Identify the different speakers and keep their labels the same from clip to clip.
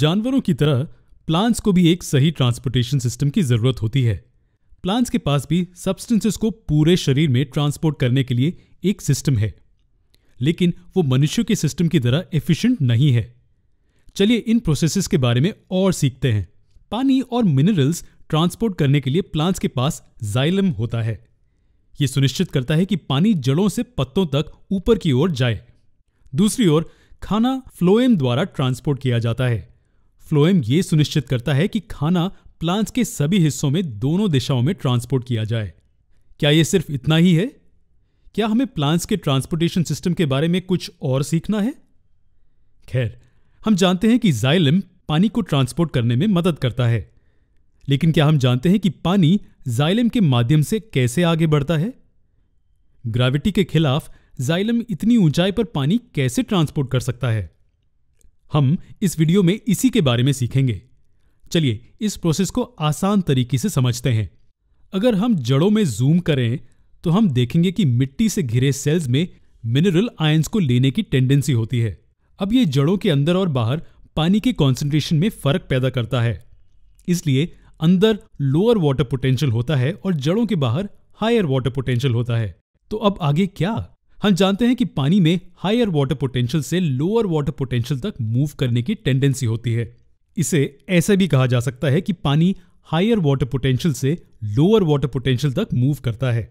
Speaker 1: जानवरों की तरह प्लांट्स को भी एक सही ट्रांसपोर्टेशन सिस्टम की जरूरत होती है प्लांट्स के पास भी सब्सटेंसेस को पूरे शरीर में ट्रांसपोर्ट करने के लिए एक सिस्टम है लेकिन वो मनुष्यों के सिस्टम की तरह एफिशिएंट नहीं है चलिए इन प्रोसेसेस के बारे में और सीखते हैं पानी और मिनरल्स ट्रांसपोर्ट करने के लिए प्लांट्स के पास जाइलम होता है ये सुनिश्चित करता है कि पानी जड़ों से पत्तों तक ऊपर की ओर जाए दूसरी ओर खाना फ्लोएम द्वारा ट्रांसपोर्ट किया जाता है फ्लोएम ये सुनिश्चित करता है कि खाना प्लांट्स के सभी हिस्सों में दोनों दिशाओं में ट्रांसपोर्ट किया जाए क्या ये सिर्फ इतना ही है क्या हमें प्लांट्स के ट्रांसपोर्टेशन सिस्टम के बारे में कुछ और सीखना है खैर हम जानते हैं कि जाइलम पानी को ट्रांसपोर्ट करने में मदद करता है लेकिन क्या हम जानते हैं कि पानी जाइलम के माध्यम से कैसे आगे बढ़ता है ग्रेविटी के खिलाफ जाइलम इतनी ऊंचाई पर पानी कैसे ट्रांसपोर्ट कर सकता है हम इस वीडियो में इसी के बारे में सीखेंगे चलिए इस प्रोसेस को आसान तरीके से समझते हैं अगर हम जड़ों में जूम करें तो हम देखेंगे कि मिट्टी से घिरे सेल्स में मिनरल आयंस को लेने की टेंडेंसी होती है अब ये जड़ों के अंदर और बाहर पानी के कॉन्सेंट्रेशन में फर्क पैदा करता है इसलिए अंदर लोअर वाटर पोटेंशियल होता है और जड़ों के बाहर हायर वाटर पोटेंशियल होता है तो अब आगे क्या हम जानते हैं कि पानी में हायर वाटर पोटेंशियल से लोअर वाटर पोटेंशियल तक मूव करने की टेंडेंसी होती है इसे ऐसे भी कहा जा सकता है कि पानी हायर वाटर पोटेंशियल से लोअर वाटर पोटेंशियल तक मूव करता है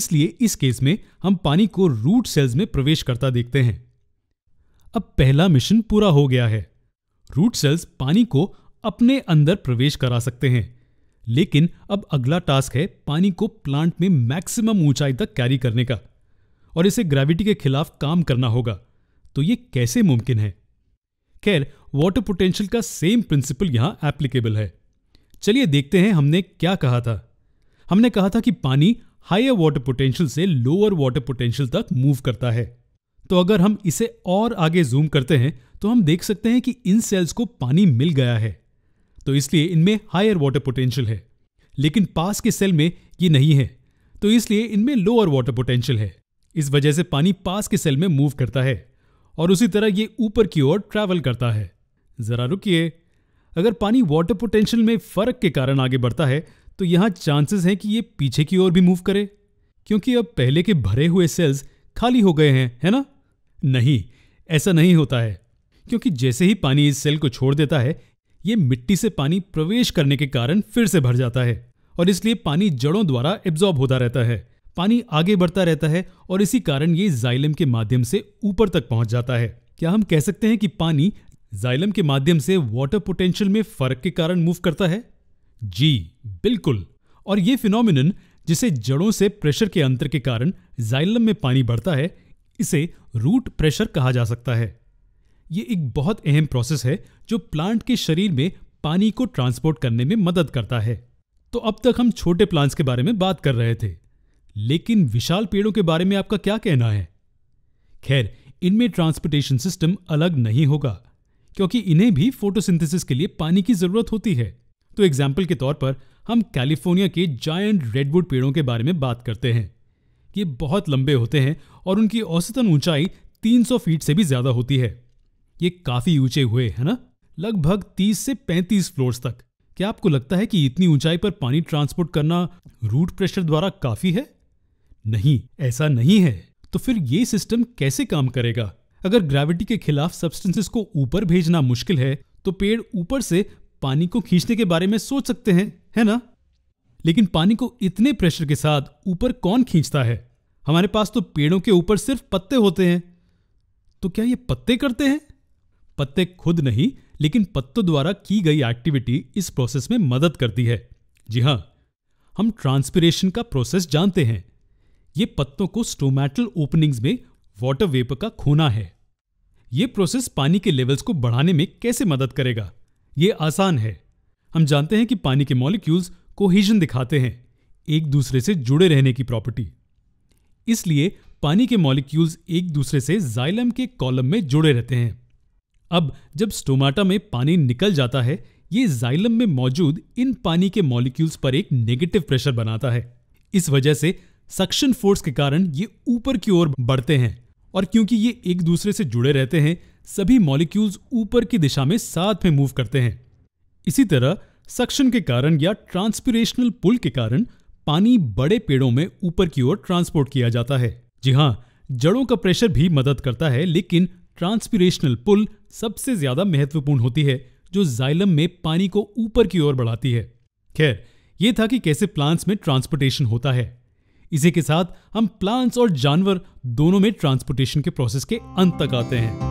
Speaker 1: इसलिए इस केस में हम पानी को रूट सेल्स में प्रवेश करता देखते हैं अब पहला मिशन पूरा हो गया है रूट सेल्स पानी को अपने अंदर प्रवेश करा सकते हैं लेकिन अब अगला टास्क है पानी को प्लांट में मैक्सिमम ऊंचाई तक कैरी करने का और इसे ग्रेविटी के खिलाफ काम करना होगा तो ये कैसे मुमकिन है खैर वाटर पोटेंशियल का सेम प्रिंसिपल यहां एप्लीकेबल है चलिए देखते हैं हमने क्या कहा था हमने कहा था कि पानी हायर वाटर पोटेंशियल से लोअर वाटर पोटेंशियल तक मूव करता है तो अगर हम इसे और आगे जूम करते हैं तो हम देख सकते हैं कि इन सेल्स को पानी मिल गया है तो इसलिए इनमें हायर वाटर पोटेंशियल है लेकिन पास के सेल में ये नहीं है तो इसलिए इनमें लोअर वाटर पोटेंशियल है इस वजह से पानी पास के सेल में मूव करता है और उसी तरह ये ऊपर की ओर ट्रैवल करता है ज़रा रुकिए अगर पानी वाटर पोटेंशियल में फ़र्क के कारण आगे बढ़ता है तो यहां चांसेस हैं कि ये पीछे की ओर भी मूव करे क्योंकि अब पहले के भरे हुए सेल्स खाली हो गए हैं है ना नहीं ऐसा नहीं होता है क्योंकि जैसे ही पानी इस सेल को छोड़ देता है ये मिट्टी से पानी प्रवेश करने के कारण फिर से भर जाता है और इसलिए पानी जड़ों द्वारा एब्जॉर्ब होता रहता है पानी आगे बढ़ता रहता है और इसी कारण ये जाइलम के माध्यम से ऊपर तक पहुंच जाता है क्या हम कह सकते हैं कि पानी जाइलम के माध्यम से वाटर पोटेंशियल में फर्क के कारण मूव करता है जी बिल्कुल और ये फिनोमिनन जिसे जड़ों से प्रेशर के अंतर के कारण जाइलम में पानी बढ़ता है इसे रूट प्रेशर कहा जा सकता है ये एक बहुत अहम प्रोसेस है जो प्लांट के शरीर में पानी को ट्रांसपोर्ट करने में मदद करता है तो अब तक हम छोटे प्लांट्स के बारे में बात कर रहे थे लेकिन विशाल पेड़ों के बारे में आपका क्या कहना है खैर इनमें ट्रांसपोर्टेशन सिस्टम अलग नहीं होगा क्योंकि इन्हें भी फोटोसिंथेसिस के लिए पानी की जरूरत होती है तो एग्जाम्पल के तौर पर हम कैलिफोर्निया के जायंट रेडवुड पेड़ों के बारे में बात करते हैं ये बहुत लंबे होते हैं और उनकी औसतन ऊंचाई 300 फीट से भी ज्यादा होती है ये काफी ऊंचे हुए है ना लगभग 30 से 35 फ्लोर्स तक क्या आपको लगता है कि इतनी ऊंचाई पर पानी ट्रांसपोर्ट करना रूट प्रेशर द्वारा काफी है नहीं ऐसा नहीं है तो फिर ये सिस्टम कैसे काम करेगा अगर ग्रेविटी के खिलाफ सब्सटेंसेस को ऊपर भेजना मुश्किल है तो पेड़ ऊपर से पानी को खींचने के बारे में सोच सकते हैं है ना लेकिन पानी को इतने प्रेशर के साथ ऊपर कौन खींचता है हमारे पास तो पेड़ों के ऊपर सिर्फ पत्ते होते हैं तो क्या ये पत्ते करते हैं पत्ते खुद नहीं लेकिन पत्तों द्वारा की गई एक्टिविटी इस प्रोसेस में मदद करती है जी हाँ हम ट्रांसपिरेशन का प्रोसेस जानते हैं ये पत्तों को स्टोमैटल ओपनिंग्स में वाटर वेपर का खोना है ये प्रोसेस पानी के लेवल्स को बढ़ाने में कैसे मदद करेगा ये आसान है हम जानते हैं कि पानी के मॉलिक्यूल्स कोहिजन दिखाते हैं एक दूसरे से जुड़े रहने की प्रॉपर्टी इसलिए पानी के मॉलिक्यूल्स एक दूसरे से जाइलम के कॉलम में जुड़े रहते हैं अब जब स्टोमाटा में पानी निकल जाता है ये जाइलम में मौजूद इन पानी के मॉलिक्यूल्स पर एक नेगेटिव प्रेशर बनाता है इस वजह से सक्शन फोर्स के कारण ये ऊपर की ओर बढ़ते हैं और क्योंकि ये एक दूसरे से जुड़े रहते हैं सभी मॉलिक्यूल्स ऊपर की दिशा में साथ में मूव करते हैं इसी तरह सक्शन के कारण या ट्रांसपिरेशनल पुल के कारण पानी बड़े पेड़ों में ऊपर की ओर ट्रांसपोर्ट किया जाता है जी हाँ जड़ों का प्रेशर भी मदद करता है लेकिन ट्रांसपिरेशनल पुल सबसे ज्यादा महत्वपूर्ण होती है जो जाइलम में पानी को ऊपर की ओर बढ़ाती है खैर यह था कि कैसे प्लांट्स में ट्रांसपोर्टेशन होता है इसी के साथ हम प्लांट्स और जानवर दोनों में ट्रांसपोर्टेशन के प्रोसेस के अंत तक आते हैं